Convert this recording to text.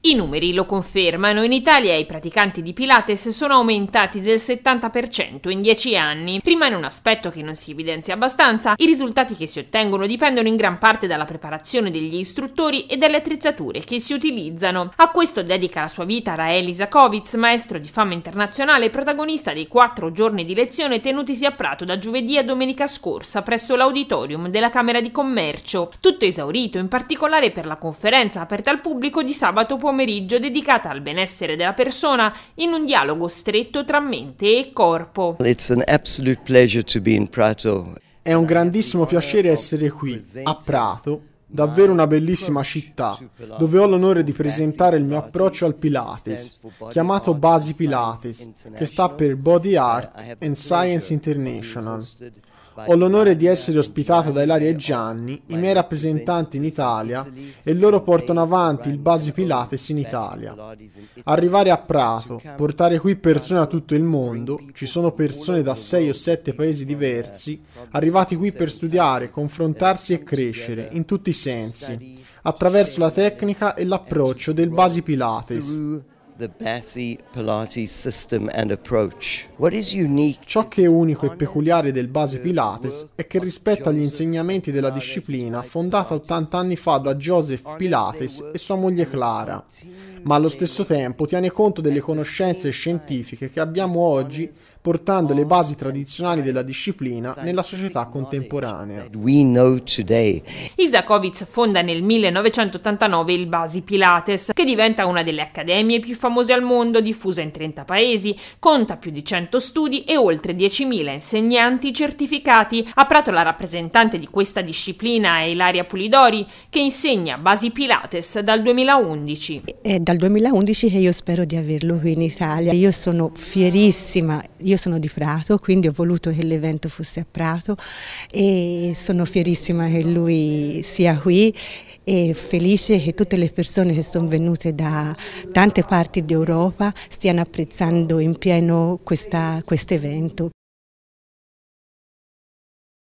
I numeri lo confermano, in Italia i praticanti di Pilates sono aumentati del 70% in 10 anni. Prima in un aspetto che non si evidenzia abbastanza, i risultati che si ottengono dipendono in gran parte dalla preparazione degli istruttori e dalle attrezzature che si utilizzano. A questo dedica la sua vita Raeli Isakovic, maestro di fama internazionale e protagonista dei quattro giorni di lezione tenutisi a Prato da giovedì a domenica scorsa presso l'auditorium della Camera di Commercio, tutto esaurito in particolare per la conferenza aperta al pubblico di sabato pomeriggio pomeriggio dedicata al benessere della persona in un dialogo stretto tra mente e corpo. It's an absolute pleasure to be in Prato. È un grandissimo piacere essere qui, a Prato, davvero una bellissima città, dove ho l'onore di presentare il mio approccio al Pilates, chiamato Basi Pilates, che sta per Body Art and Science International. Ho l'onore di essere ospitato da Ilaria e Gianni, i miei rappresentanti in Italia, e loro portano avanti il Basi Pilates in Italia. Arrivare a Prato, portare qui persone da tutto il mondo, ci sono persone da sei o sette paesi diversi, arrivati qui per studiare, confrontarsi e crescere, in tutti i sensi, attraverso la tecnica e l'approccio del Basi Pilates. Ciò che è unico e peculiare del Basi Pilates è che rispetta gli insegnamenti della disciplina fondata 80 anni fa da Joseph Pilates e sua moglie Clara ma allo stesso tempo tiene conto delle conoscenze scientifiche che abbiamo oggi portando le basi tradizionali della disciplina nella società contemporanea. Isakovic fonda nel 1989 il Basi Pilates, che diventa una delle accademie più famose al mondo, diffusa in 30 paesi, conta più di 100 studi e oltre 10.000 insegnanti certificati. A Prato la rappresentante di questa disciplina è Ilaria Pulidori, che insegna Basi Pilates dal 2011. Dal 2011 che io spero di averlo qui in Italia. Io sono fierissima, io sono di Prato, quindi ho voluto che l'evento fosse a Prato e sono fierissima che lui sia qui e felice che tutte le persone che sono venute da tante parti d'Europa stiano apprezzando in pieno questo quest evento.